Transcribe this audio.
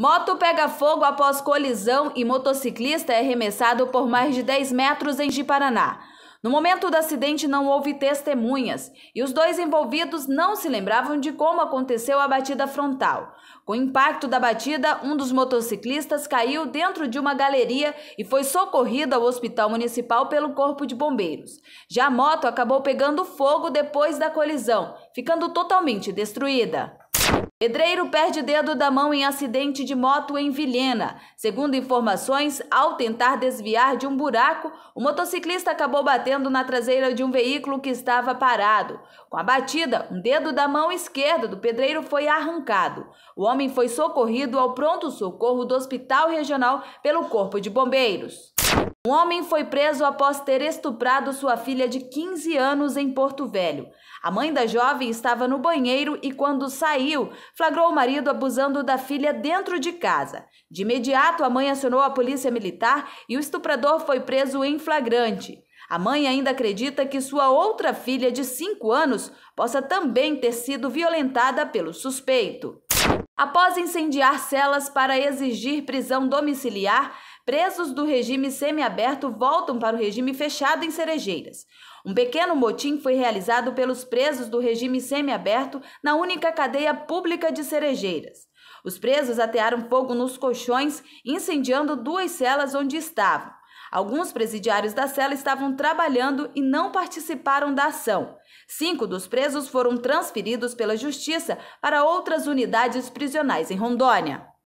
Moto pega fogo após colisão e motociclista é arremessado por mais de 10 metros em Jiparaná. No momento do acidente não houve testemunhas e os dois envolvidos não se lembravam de como aconteceu a batida frontal. Com o impacto da batida, um dos motociclistas caiu dentro de uma galeria e foi socorrido ao hospital municipal pelo corpo de bombeiros. Já a moto acabou pegando fogo depois da colisão, ficando totalmente destruída. Pedreiro perde dedo da mão em acidente de moto em Vilhena. Segundo informações, ao tentar desviar de um buraco, o motociclista acabou batendo na traseira de um veículo que estava parado. Com a batida, um dedo da mão esquerda do pedreiro foi arrancado. O homem foi socorrido ao pronto-socorro do Hospital Regional pelo Corpo de Bombeiros. Um homem foi preso após ter estuprado sua filha de 15 anos em Porto Velho. A mãe da jovem estava no banheiro e, quando saiu, flagrou o marido abusando da filha dentro de casa. De imediato, a mãe acionou a polícia militar e o estuprador foi preso em flagrante. A mãe ainda acredita que sua outra filha, de 5 anos, possa também ter sido violentada pelo suspeito. Após incendiar celas para exigir prisão domiciliar, Presos do regime semiaberto voltam para o regime fechado em Cerejeiras. Um pequeno motim foi realizado pelos presos do regime semiaberto na única cadeia pública de Cerejeiras. Os presos atearam fogo nos colchões, incendiando duas celas onde estavam. Alguns presidiários da cela estavam trabalhando e não participaram da ação. Cinco dos presos foram transferidos pela Justiça para outras unidades prisionais em Rondônia.